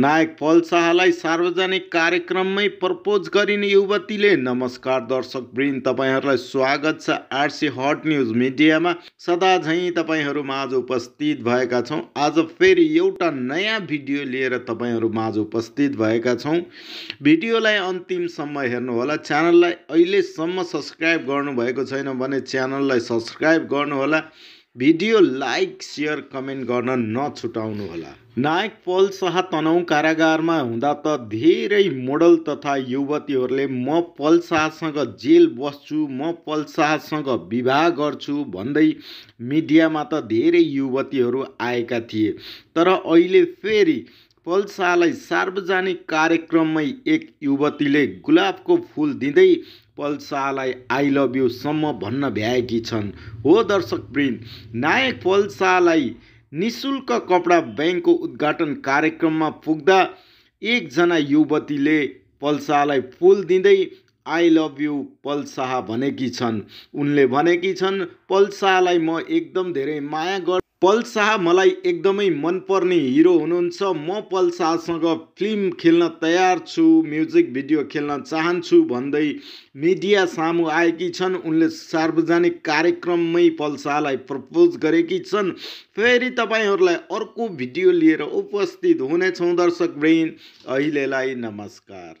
नायक पल शाहलाई सार्वजनिक कार्यक्रममै प्रपोज गरिने युवतीले नमस्कार दर्शक वृन्द तपाईँहरूलाई स्वागत छ आरसी हट न्युज मिडियामा सदाझै तपाईँहरू माझ उपस्थित भएका छौँ आज फेरि एउटा नयाँ भिडियो लिएर तपाईँहरू माझ उपस्थित भएका छौँ भिडियोलाई अन्तिमसम्म हेर्नुहोला च्यानललाई अहिलेसम्म सब्सक्राइब गर्नुभएको छैन भने च्यानललाई सब्सक्राइब गर्नुहोला भिडियो लाइक सेयर कमेन्ट गर्न नछुटाउनुहोला नायक पल शाह तनहु कारागारमा हुँदा त धेरै मोडल तथा युवतीहरूले म पल शाहसँग जेल बस्छु म पल शाहसँग विवाह गर्छु भन्दै मिडियामा त धेरै युवतीहरू आएका थिए तर अहिले फेरि पल्सालाई सार्वजनिक कार्यक्रममै एक युवतीले गुलाबको फुल दिँदै पल्सालाई आई लभ युसम्म भन्न भ्याएकी छन् हो दर्शक वृन्द नायक पल्सालाई निशुल्क कपडा ब्याङ्कको उद्घाटन कार्यक्रममा पुग्दा एकजना युवतीले पल्सालाई फुल दिँदै आई लभ यु पल्साह भनेकी छन् उनले भनेकी छन् पल्सालाई म एकदम धेरै माया गर् पल शाह मलाई एकदमै मनपर्ने हिरो हुनुहुन्छ म पल शाहसँग फिल्म खेल्न तयार छु म्युजिक भिडियो खेल्न चाहन्छु भन्दै मिडिया सामु आएकी छन् उनले सार्वजनिक कार्यक्रममै पल शाहलाई प्रपोज गरेकी छन् फेरि तपाईँहरूलाई अर्को भिडियो लिएर उपस्थित हुनेछौँ दर्शक ब्रेन अहिलेलाई नमस्कार